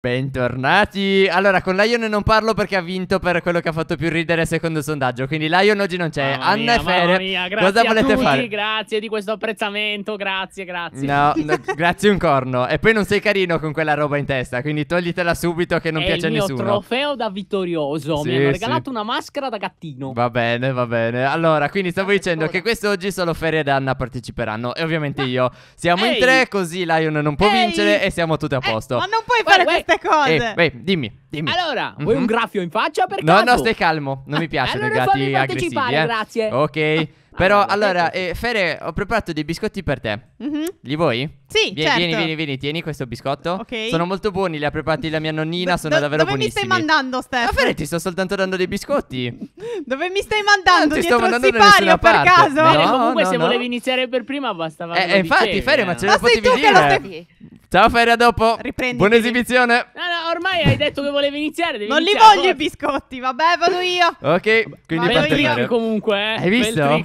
Bentornati! Allora, con Lion non parlo perché ha vinto per quello che ha fatto più ridere secondo sondaggio. Quindi Lion oggi non c'è. Anna mia, e Fere. Mia, cosa volete tutti, fare? Grazie di questo apprezzamento, grazie, grazie. No, no grazie un corno. E poi non sei carino con quella roba in testa, quindi toglitela subito che non È piace a nessuno. È il trofeo da vittorioso. Sì, Mi hanno regalato sì. una maschera da gattino. Va bene, va bene. Allora, quindi stavo dicendo che quest'oggi solo Fere ed Anna parteciperanno. E ovviamente io. Siamo Ehi. in tre, così Lion non può Ehi. vincere e siamo tutti a eh, posto. Eh, ma non puoi fare wait. queste eh, cose. Eh, beh, wait, dimmi, dimmi. Allora, vuoi mm-hmm. un graffio in faccia per caso? No, no, stai calmo. Non mi piacciono allora i gatti aggressivi. Eh. grazie. Ok. Ah, però allora, eh, Fere, ho preparato dei biscotti per te. Mm-hmm. Li vuoi? Sì, vieni, certo. vieni, vieni, vieni, tieni questo biscotto. Ok. Sono molto buoni, li ha preparati la mia nonnina, sono do- davvero dove buonissimi. Dove mi stai mandando, Stefano? Ma Fere, ti sto soltanto dando dei biscotti. dove mi stai mandando? Non ti sto mandando da nessuna per parte. caso? No, Fere, comunque no, se no. volevi iniziare per prima bastava Eh, eh infatti, Fere, ma ce la potevi dire. Ma sei tu che lo stai Ciao Feria, dopo. Riprendi. Buona esibizione. No, no, ormai hai detto che volevi iniziare. non iniziare, li voglio i biscotti, vabbè, vado io. Ok, quindi Bello io comunque, eh. Hai visto? Eh?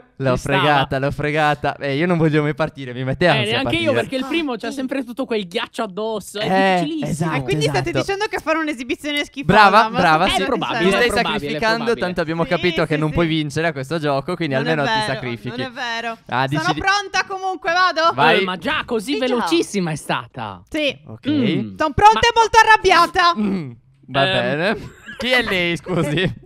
Sì. L'ho fregata, l'ho fregata. Eh, io non voglio mai partire, mi mette eh, ansia. Eh, neanche io perché il primo c'ha ah. sempre tutto quel ghiaccio addosso. È eh, difficilissimo. Esatto, e quindi esatto. state dicendo che fare un'esibizione schifosa. Brava, brava. Sì. È probabile. Mi stai probabile, sacrificando, tanto abbiamo sì, capito sì, che sì. non puoi vincere a questo gioco, quindi non almeno vero, ti sacrifichi. Non è vero. Ah, Sono di... pronta comunque, vado. Vai. Oh, ma già così velocissima già. è stata. Sì. Ok. Mm. Sono pronta ma... e molto arrabbiata. Mm. Va um. bene. Chi è lei, scusi?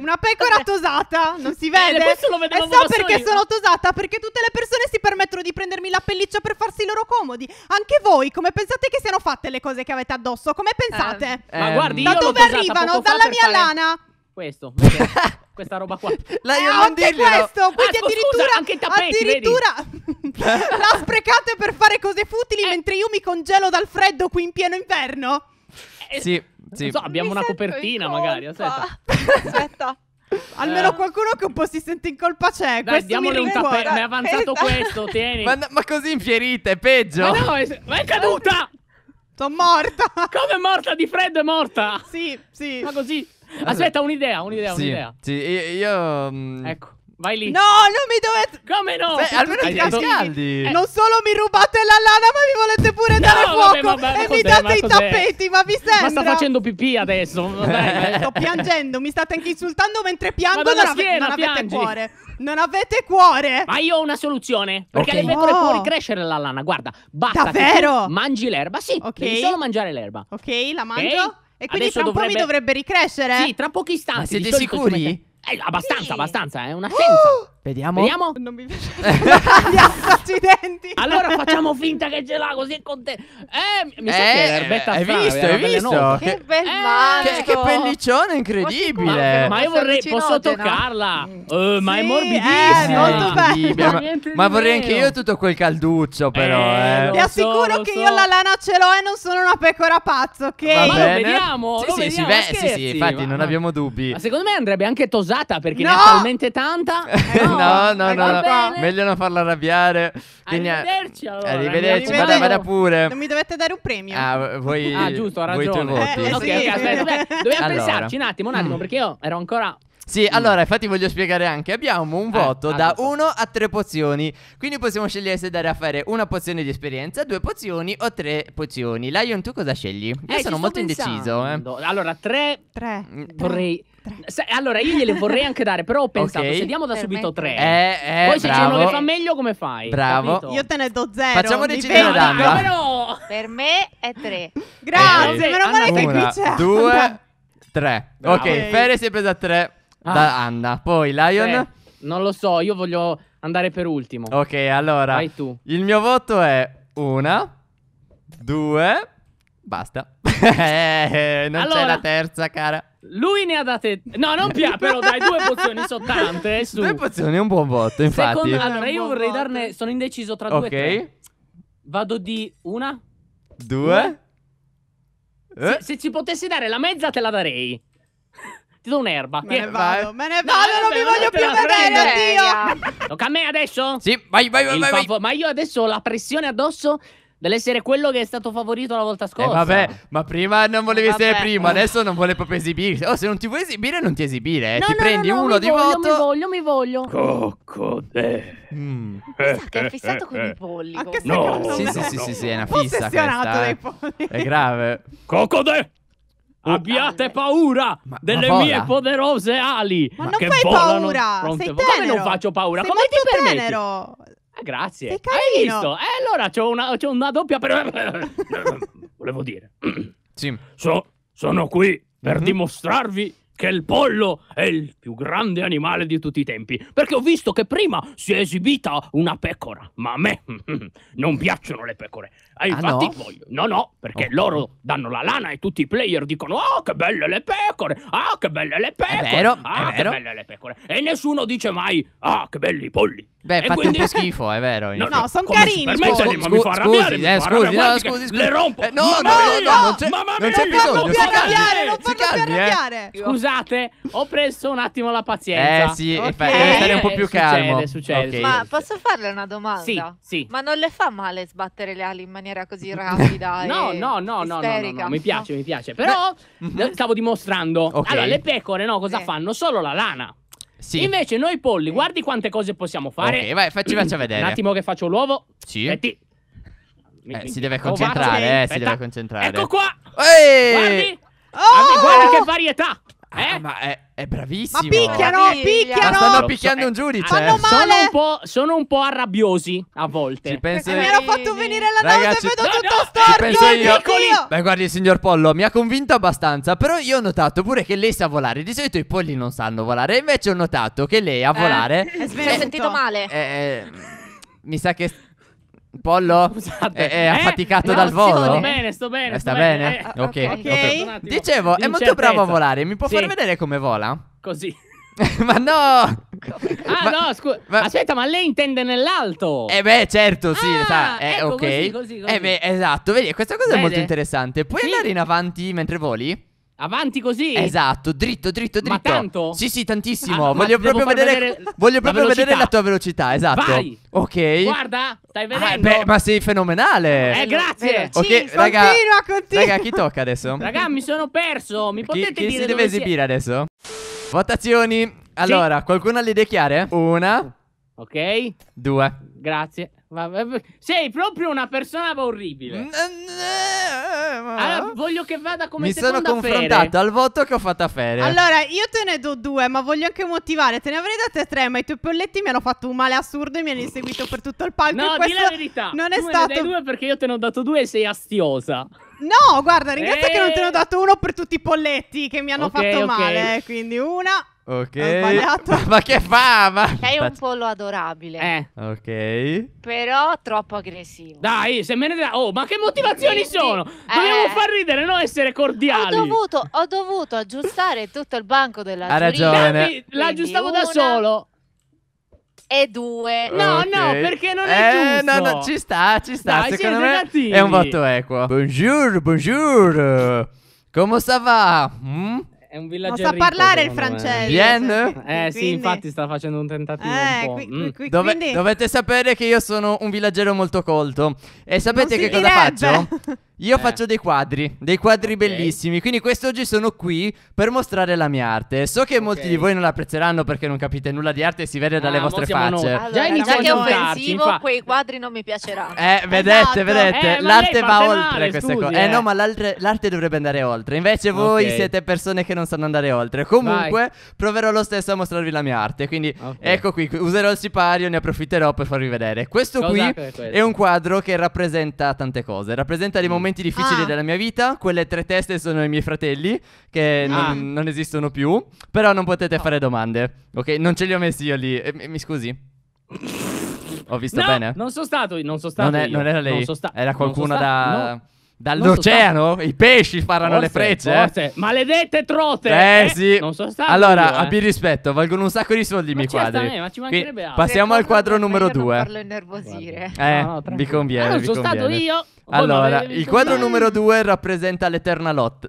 Una pecora tosata, non si eh, vede. Eh, questo lo e so perché io. sono tosata, perché tutte le persone si permettono di prendermi la pelliccia per farsi i loro comodi. Anche voi, come pensate che siano fatte le cose che avete addosso? Come pensate? Eh, ehm, ma guardi, da dove arrivano? Dalla mia fare... lana. Questo. questa roba qua. La, eh, io eh, non anche questo, ah, quindi ah, addirittura, scusa, anche i tappeti, addirittura la sprecate per fare cose futili eh. mentre io mi congelo dal freddo qui in pieno inverno. Eh, sì. Sì. So, abbiamo Mi una copertina magari, aspetta. aspetta. Almeno eh. qualcuno che un po' si sente in colpa c'è. Dai, diamole un tappeto. Mi è esatto. avanzato questo, tieni. Ma, ma, così infierite, è peggio. Ma, no, è, ma è caduta! Sono morta! Come è morta? Di freddo è morta! Sì, sì. Ma così. Aspetta, un'idea, un'idea, sì, un'idea. Sì, io mm, ecco. Vai lì. No, non mi dovete. Come no? Beh, almeno ti cascaldi. Eh. Non solo mi rubate la lana, ma mi volete pure no, dare vabbè, fuoco. Vabbè, e mi date i tappeti, ma vi sembra? Ma sta facendo pipì adesso. Vabbè. Sto piangendo, mi state anche insultando mentre piango. Madonna, non, ave- schiena, non avete piangi. cuore. Non avete cuore. Ma io ho una soluzione. Perché okay. alle pecore oh. può ricrescere la lana. Guarda, basta. Davvero? mangi l'erba. Sì, okay. devi solo mangiare l'erba. Ok, la mangio. Okay. E quindi Adesso tra un dovrebbe... po' mi dovrebbe ricrescere? Sì, tra pochi istanti. Ma siete sicuri? Eh, abbastanza, sì. abbastanza, è una scienza. Uh! Vediamo. Vediamo. Non mi piace. accidenti. Allora facciamo finta che ce l'ha così è contento. Eh, mi sa eh, che è eh, Hai visto, hai visto? Che bel eh, che, che pelliccione incredibile. Ma, ma io vorrei posso toccarla. No? Mm. Uh, eh, ma sì, è morbidissima. Eh, molto bella. Ma, ma vorrei anche io tutto quel calduccio però, eh. eh. Ti assicuro so, che so. io la lana ce l'ho e non sono una pecora pazzo, ok? Ma lo vediamo. Sì, lo sì, vediamo. Sì, sì, infatti non abbiamo dubbi. Ma secondo me andrebbe anche tosata perché ne ha talmente tanta. Eh, no no, no, no, no. Meglio non farla arrabbiare. Arrivederci eh, allora. Arrivederci, vada, vada pure. Non mi dovete dare un premio. Ah, voi Ah, giusto, ha ragione. Eh, ok, eh, sì. aspetta, dobbiamo allora. pensarci un attimo, un attimo, mm. perché io ero ancora sì, mm. allora, infatti voglio spiegare anche. Abbiamo un eh, voto eh, da 1 a 3 pozioni. Quindi possiamo scegliere se dare a fare una pozione di esperienza, due pozioni o tre pozioni. Lion, tu cosa scegli? Io eh, sono molto pensando. indeciso. Eh. Allora, 3. 3. Vorrei. Se- allora, io gliele vorrei anche dare, però ho pensato, Ok. se diamo da subito tre, Eh, eh, poi se c'è uno che fa meglio, come fai? Bravo. Capito? Io te ne do zero. Facciamo decidere penti. ad Anna. Per me è tre. Grazie, Ok. Eh, meno male che qui Una, c'è. due, tre. Bravo. Ok, Ok. Fere si è presa tre ah. da Ah. Anna. Poi Lion. Eh, non lo so, io voglio andare per ultimo. Ok, allora. Vai tu. Il mio voto è una, due, basta. Eh, non c'è la terza, cara. Lui ne ha date. No, non più, però dai, due pozioni sono tante. Eh, su. Due pozioni è un buon botto, infatti. Secondo... allora, io vorrei darne. Sono indeciso tra okay. due e tre. Vado di una. Due. Eh? Se, se, ci potessi dare la mezza, te la darei. Ti do un'erba. Me ne vado, me ne vado, no, non mi voglio più vedere, oddio. Tocca a me adesso? Sì, vai, vai, vai, vai, vai. Ma io adesso ho la pressione addosso Dall'essere quello che è stato favorito la volta scorsa. Eh, vabbè, eh. ma prima non volevi vabbè. essere primo, adesso non vuole proprio esibirsi. Oh, se non ti vuoi esibire, non ti esibire. Eh. No, ti no, prendi no, uno di voglio, voto. Mi voglio, mi voglio. Coccodè. Mm. Mi sa che è eh, fissato con eh, i polli. Anche se No, sì, sì, sì, sì, sì, è una fissa questa. polli. È grave. Cocco, Coccodè. Ah, Abbiate paura ma, delle ma mie poderose ali. Ma, non fai paura. Sei tenero. Come non faccio paura? Sei Come ti permetti? Tenero grazie. Hai visto? Eh, allora c'ho una, c'ho una doppia... Volevo dire. Sì. So, sono qui per mm-hmm. dimostrarvi che il pollo è il più grande animale di tutti i tempi, perché ho visto che prima si è esibita una pecora, ma a me non piacciono le pecore. E ah, ah, infatti ah, no? voglio. No, no, perché okay. loro danno la lana e tutti i player dicono "Oh, che belle le pecore! Ah, che belle le pecore! È ah, vero, ah, è vero. che belle le pecore!" E nessuno dice mai "Ah, che belli i polli!" Beh, fate quindi... un po' schifo, è vero. No, no sono carini. Permettetemi, scu- ma mi fa arrabbiare. Scusi, eh, scusi, no, scusi, scusi. Le rompo. Eh, no, no, no, no, non c'è, mamma non c'è bisogno. Non farlo arrabbiare, non farlo eh. arrabbiare. Scusate, ho preso un attimo la pazienza. Eh sì, eh, okay. deve stare un po' più calmo. Succede, succede. Okay. Ma posso farle una domanda? Sì, sì. Ma non le fa male sbattere le ali in maniera così rapida No, no, no, no, no, mi piace, mi piace. Però stavo dimostrando. Allora, le pecore, no, cosa fanno? Solo la lana. Sì. Invece noi polli, guardi quante cose possiamo fare. Ok, vai, facci, faccia vedere. Un attimo che faccio l'uovo. Sì. Aspetti. Eh, si deve oh, concentrare, eh, si deve concentrare. Ecco qua. Ehi! Guardi. Oh! guardi che varietà eh? ah, ma è, è, bravissimo. Ma picchiano, Braviglia. picchiano. Ma ah, stanno picchiando eh. un giudice. Eh, sono, un po', sono un po' arrabbiosi a volte. Ci penso... Mi ero fatto venire la Ragazzi, nausea e vedo no, tutto no, storto. Ci penso io. Piccoli. Beh, guardi, signor Pollo, mi ha convinto abbastanza. Però io ho notato pure che lei sa volare. Di solito i polli non sanno volare. Invece ho notato che lei a eh, volare... Eh, mi sono sentito male. Eh, mi sa che Pollo è, è eh, affaticato eh? dal no, volo. Sto bene, sto bene. Eh, sto sta bene. bene. Eh, ah, ah, okay. Okay. ok. Dicevo, è molto bravo a volare. Mi può sì. far vedere come vola? Così. ma no! Ah, ma, no, scusa. Aspetta, ma lei intende nell'alto. Eh, beh, certo, sì. Ah, sa, eh, è ecco, ok. Così, così, così. Eh, beh, esatto. Vedi, questa cosa Vede? è molto interessante. Puoi sì. andare in avanti mentre voli? Avanti così? Esatto, dritto, dritto, dritto. Ma tanto? Sì, sì, tantissimo. Ah, voglio proprio, vedere, vedere, voglio proprio la vedere, la tua velocità, esatto. Vai! Ok. Guarda, stai ah, vedendo. Ah, beh, ma sei fenomenale. Eh, grazie. Ok, sì, raga, continua, continua. Raga, chi tocca adesso? Raga, mi sono perso. Mi chi, potete chi, chi dire si deve esibire adesso? Votazioni. Allora, sì. qualcuno ha le idee chiare? Una. Ok. Due. Grazie. Sei proprio una persona orribile. Eh, allora, voglio che vada come Mi sono confrontato al voto che ho fatto a Fere. Allora, io te ne do due, ma voglio anche motivare. Te ne avrei date tre, ma i tuoi polletti mi hanno fatto un male assurdo e mi hanno inseguito per tutto il palco. No, di la verità. Non è tu stato. Ne due perché io te ne ho dato due e sei astiosa. No, guarda, ringrazio e... che non te ne ho eh. dato uno per tutti i polletti che mi hanno okay, fatto okay. male. Eh, quindi una Ok. Ma che fa? Ma... Sei un pollo adorabile. Eh. Ok. Però troppo aggressivo. Dai, se me ne dà. Oh, ma che motivazioni Quindi, sono? Dobbiamo eh... far ridere, non essere cordiali. Ho dovuto, ho dovuto aggiustare tutto il banco della Ha ragione. L'aggiustavo da solo e due. No, okay. no, perché non è eh, giusto. No, no, ci sta, ci sta. Dai, Secondo me negativi. è un voto equo. Buongiorno, buongiorno. Come sta va? Mm? è un villaggio. Non sa parlare il francese. Bien? Eh, eh quindi... sì, infatti sta facendo un tentativo. Eh, un qui, qui, mm. qui, Dove, quindi... Dovete sapere che io sono un villaggero molto colto. E sapete che direbbe. cosa faccio? Io eh. faccio dei quadri, dei quadri okay. bellissimi, quindi quest'oggi sono qui per mostrare la mia arte. So che okay. molti di voi non la apprezzeranno perché non capite nulla di arte e si vede dalle ah, vostre facce. Allora, già iniziamo che è offensivo, fa... Esatto. quei quadri non mi piaceranno. Eh, vedete, esatto. vedete, eh, l'arte va oltre male, queste cose. Eh. eh, no, ma l'arte dovrebbe andare oltre. Invece voi okay. siete persone che non sanno andare oltre. Comunque, Vai. proverò lo stesso a mostrarvi la mia arte, quindi ecco qui, userò il sipario, ne approfitterò per farvi vedere. Questo cosa qui è, è un quadro che rappresenta tante cose, rappresenta dei mm. momenti momenti difficili ah. della mia vita. Quelle tre teste sono i miei fratelli, che ah. non, non, esistono più. Però non potete no. Oh. fare domande. Ok, non ce li ho messi io lì. Eh, mi scusi. ho visto no, bene? Non sono stato, non sono stato. Non, è, non era lei. So sta- era qualcuno so sta- da. No. Dall'oceano so. i pesci sparano forse, le frecce. Eh? Forse. Eh? Maledette trote! Eh, eh sì. Non sono stato allora, io, eh. abbi rispetto, valgono un sacco di soldi i miei quadri. ma ci eh, mancherebbe altro. Passiamo al quadro numero 2. Non farlo innervosire. Eh, no, no, vi conviene. Ah, non sono conviene. stato io. Allora, il quadro numero 2 rappresenta l'eterna lotta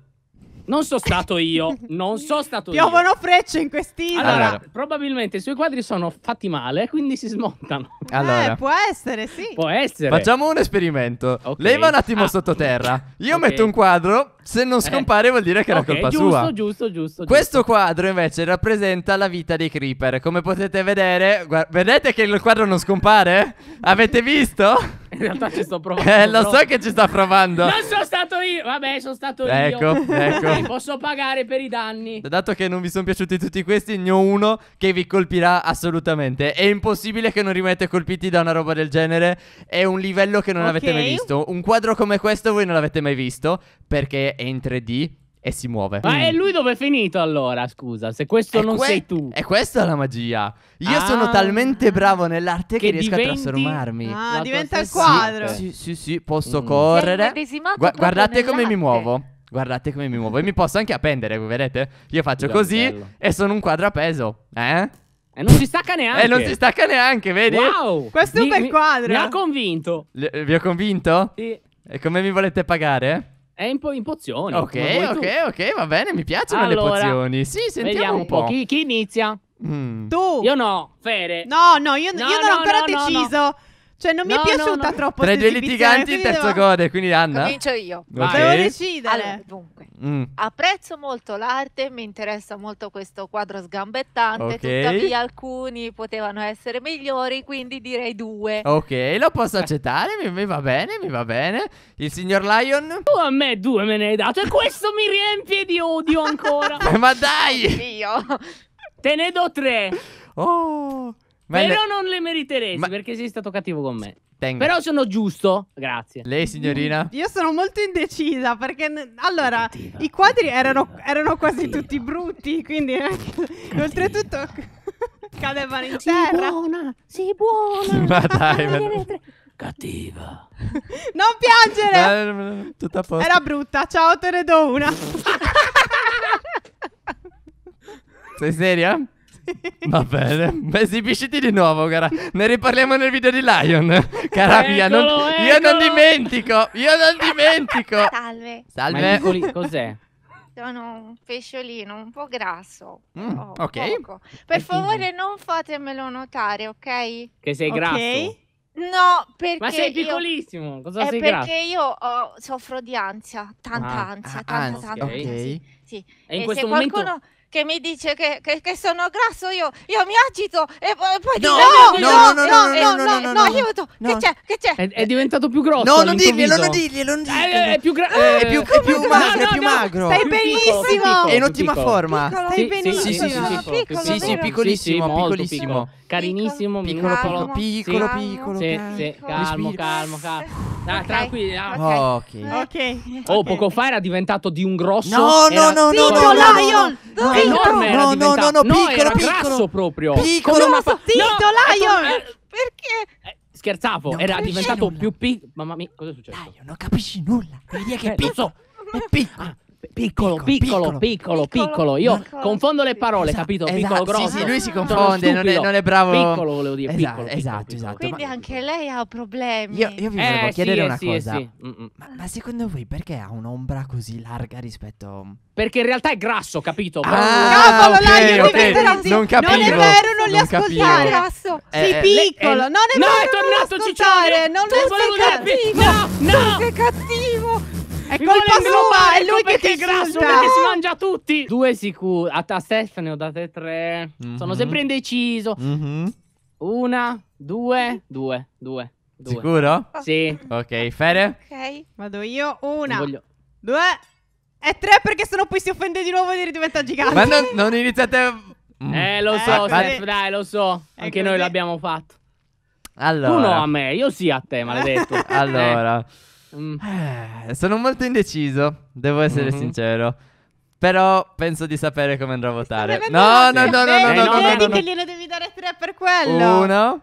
non sono stato io, non sono stato Piovono io. Piovono frecce in quest'isola. Allora, allora, probabilmente i suoi quadri sono fatti male, quindi si smontano. Eh, allora. Eh, può essere, sì. Può essere. Facciamo un esperimento. Okay. va un attimo ah. sottoterra. Io okay. metto un quadro, se non eh. scompare eh. vuol dire che okay, era colpa giusto, sua. Giusto, giusto, giusto. Questo quadro invece rappresenta la vita dei creeper. Come potete vedere, vedete che il quadro non scompare? Avete visto? in realtà ci sto provando. Eh, lo so che ci sta provando. non sono stato io. Vabbè, sono stato ecco, io. Ecco, ecco. posso pagare per i danni. Dato che non vi sono piaciuti tutti questi, ne ho uno che vi colpirà assolutamente. È impossibile che non rimette colpiti da una roba del genere. È un livello che non okay. avete mai visto. Un quadro come questo voi non l'avete mai visto perché è in 3D e si muove. Ma mm. e lui dove è finito allora? Scusa, se questo è non sei tu. E questa è la magia. Io ah, sono talmente bravo nell'arte che, che riesco diventi... a trasformarmi. Ah, diventa il quadro. Sì, sì, sì, sì posso mm. correre. Gua guardate come mi muovo. Guardate come mi muovo. E mi posso anche appendere, vedete? Io faccio Già, così bello. e sono un quadrapeso. Eh? E non si stacca neanche. E non si stacca neanche, vedi? Wow! Questo è un bel quadro. Mi, mi ha convinto. Le, vi ho convinto? Sì. E come mi volete pagare? È in, po- in pozioni. Ok, ok, ok, va bene, mi piacciono allora, le pozioni. Sì, sentiamo un po'. Chi, chi inizia? Mm. Tu. Io no, Fere. No, no, io, no, io non no, ho ancora no, deciso. Cioè, non mi No, è no, no. troppo. Tra i due litiganti il terzo gode, quindi Anna. Comincio io. Ok. Devo decidere. Allora, dunque, Mm. apprezzo molto l'arte, mi interessa molto questo quadro sgambettante, Ok. tuttavia alcuni potevano essere migliori, quindi direi due. Ok, lo posso accettare, mi, mi va bene, mi va bene. Il signor Lion? Tu a me due me ne hai dato e questo mi riempie di odio ancora. Ma dai! Io. Te ne do tre. Oh! Bene. Però non le meriteresti Ma... perché sei stato cattivo con me. Tengo. Però sono giusto. Grazie. Lei, signorina? Io sono molto indecisa perché, allora, cattiva, i quadri cattiva, erano, erano, quasi cattiva. tutti brutti, quindi eh, oltretutto cadevano in terra. Sei buona, sei buona. Ma dai, ma... cattiva. non piangere. Eh, tutto a posto. Era brutta. Ciao, te ne do una. sei seria? Va bene, esibisciti di nuovo, cara. Ne riparliamo nel video di Lion. Cara mia, non... io non dimentico, io non dimentico. Salve. Salve. Piccoli, cos'è? Sono un pesciolino un po' grasso. Mm, ok. Poco. Per favore non fatemelo notare, ok? Che sei grasso. No, perché. Ma sei piccolissimo. Io... Cosa è eh, sei perché grasso? io oh, soffro di ansia, tanta ah, ansia, ah, tanta, ansia. Okay. Tanta, sì, sì. E in e questo momento che mi dice che, che, che sono grasso, io, io, mi agito e poi no, dico no, no, no, no, no, no, no, aiuto, no. che c'è, che c'è? È, è diventato più grosso No, non diglielo, non dirglielo, non dirglielo. È, è più gra- eh, è più, è più magro, no, è più magro. Stai benissimo. è in ottima forma. Piccolo, stai benissimo. Sì, sì, piccolissimo, piccolissimo. Carinissimo, piccolo, piccolo, piccolo, piccolo. Sì, sì, calmo, calmo, calmo. Ah, okay. tranquilla. Ah. Okay. Okay. Eh. ok. Oh, poco fa era diventato di un grosso. No, no, no, no, no, Lion. No, no, no, no, no, no, piccolo, era piccolo. grasso proprio. Piccolo, ma fa... Tito Lion. Eh, Perché? Eh, scherzavo, era diventato più piccolo. Mamma mia, cosa è successo? Lion, non capisci nulla. Vedi che è piccolo. È piccolo. Ah, piccolo, piccolo, piccolo, piccolo. Io confondo le parole, capito? Piccolo, grosso. Sì, lui si confonde, non è, bravo. Piccolo volevo dire, piccolo. Esatto, esatto. Quindi anche lei ha problemi. Io, vi volevo eh, chiedere una cosa. Mm, mm. Ma, secondo voi perché ha un'ombra così larga rispetto... Perché in realtà è grasso, capito? Ah, Cavolo, okay, là, okay. Non capivo. Non è vero, non li ascoltare. Eh, grasso. Eh, sei piccolo, non è vero, non li ascoltare. Non cioè, è vero, non li ascoltare. No, no. Tu sei cattivo. È colpa sua, è lui che ti grasso perché si mangia tutti. Due sicuri, a te Stefano ho date tre. Mm -hmm. Sono sempre indeciso. Mm -hmm. Una, due, due, due. Sicuro? Sì. Ok, Fede? Ok, vado io. Una, voglio... due e tre perché sennò poi si offende di nuovo e diventa gigante. Ma non, non iniziate... A... Mm. Eh, lo eh, so, Steph, dai, lo so. È Anche così. noi l'abbiamo fatto. Allora. Tu no a me, io sì a te, maledetto. allora... Eh. Mm. Eh, sono molto indeciso, devo essere mm-hmm. sincero. Però penso di sapere come andrò a votare. No, no, no, no, no, no, no, no, no, no. che gliene devi dare tre per quello. Uno.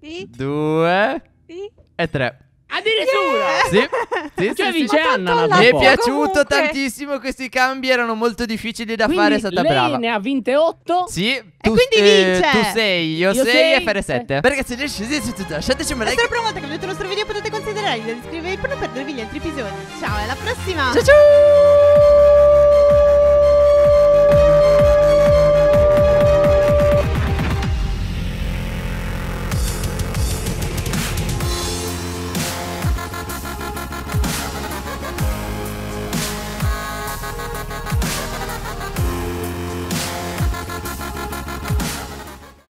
Sì. Due. Sì. E tre. Addirittura! Eh. Sì, sì, cioè sì, vince Anna Mi è piaciuto Comunque. tantissimo Questi cambi erano molto difficili da quindi fare È stata lei brava ne ha vinte 8 Sì tu, E quindi eh, vince Tu sei, Io sei e fare 7 Ragazzi Lasciateci un like Se la volta che vedete il nostro video Potete considerare di iscrivervi Per non perdervi gli altri episodi Ciao alla prossima Ciao ciao